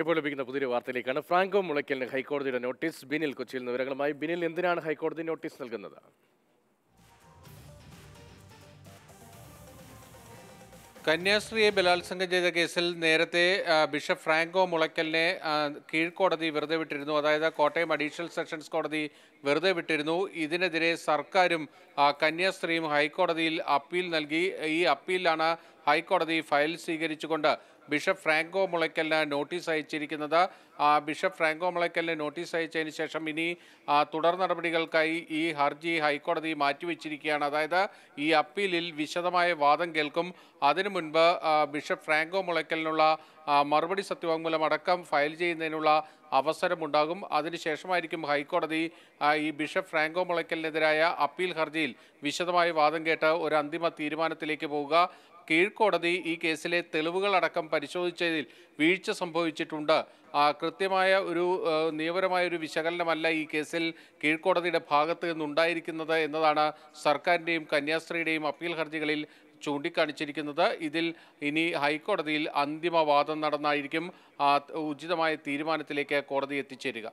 ഇപ്പോൾ ലഭിക്കുന്ന പുതിയ വാർത്തയിലേക്കാണ് ഫ്രാങ്കോ മുളയ്ക്കലിന് ഹൈക്കോടതിയുടെ നോട്ടീസ് ബിനിൽ കൊച്ചിയിൽ നിന്ന് വിവരങ്ങളുമായി ബിനിൽ എന്തിനാണ് ഹൈക്കോടതി നോട്ടീസ് നൽകുന്നത് കന്യാസ്ത്രീയെ ബലാത്സംഗം ചെയ്ത കേസിൽ നേരത്തെ ബിഷപ്പ് ഫ്രാങ്കോ മുളയ്ക്കലിനെ കീഴ്ക്കോടതി വെറുതെ വിട്ടിരുന്നു അതായത് കോട്ടയം അഡീഷണൽ സെഷൻസ് കോടതി വെറുതെ വിട്ടിരുന്നു ഇതിനെതിരെ സർക്കാരും കന്യാസ്ത്രീയും ഹൈക്കോടതിയിൽ അപ്പീൽ നൽകി ഈ അപ്പീലിലാണ് ഹൈക്കോടതി ഫയൽ സ്വീകരിച്ചുകൊണ്ട് ബിഷപ്പ് ഫ്രാങ്കോ മുളയ്ക്കലിന് നോട്ടീസ് അയച്ചിരിക്കുന്നത് ബിഷപ്പ് ഫ്രാങ്കോ മുളയ്ക്കലിന് നോട്ടീസ് അയച്ചതിന് ശേഷം ഇനി തുടർ നടപടികൾക്കായി ഈ ഹർജി ഹൈക്കോടതി മാറ്റിവെച്ചിരിക്കുകയാണ് അതായത് ഈ അപ്പീലിൽ വിശദമായ വാദം കേൾക്കും അതിനു മുൻപ് ബിഷപ്പ് ഫ്രാങ്കോ മുളയ്ക്കലിനുള്ള മറുപടി സത്യവാങ്മൂലം അടക്കം ഫയൽ ചെയ്യുന്നതിനുള്ള അവസരമുണ്ടാകും അതിനുശേഷമായിരിക്കും ഹൈക്കോടതി ഈ ബിഷപ്പ് ഫ്രാങ്കോ മുളയ്ക്കലിനെതിരായ അപ്പീൽ ഹർജിയിൽ വിശദമായ വാദം കേട്ട് ഒരു അന്തിമ തീരുമാനത്തിലേക്ക് പോവുക കീഴ്ക്കോടതി ഈ കേസിലെ തെളിവുകളടക്കം പരിശോധിച്ചതിൽ വീഴ്ച സംഭവിച്ചിട്ടുണ്ട് കൃത്യമായ ഒരു നിയമപരമായ ഒരു വിശകലനമല്ല ഈ കേസിൽ കീഴ്ക്കോടതിയുടെ ഭാഗത്ത് നിന്നുണ്ടായിരിക്കുന്നത് എന്നതാണ് സർക്കാരിൻ്റെയും കന്യാസ്ത്രീയുടെയും അപ്പീൽ ഹർജികളിൽ ചൂണ്ടിക്കാണിച്ചിരിക്കുന്നത് ഇതിൽ ഇനി ഹൈക്കോടതിയിൽ അന്തിമവാദം നടന്നായിരിക്കും ഉചിതമായ തീരുമാനത്തിലേക്ക് കോടതി എത്തിച്ചേരുക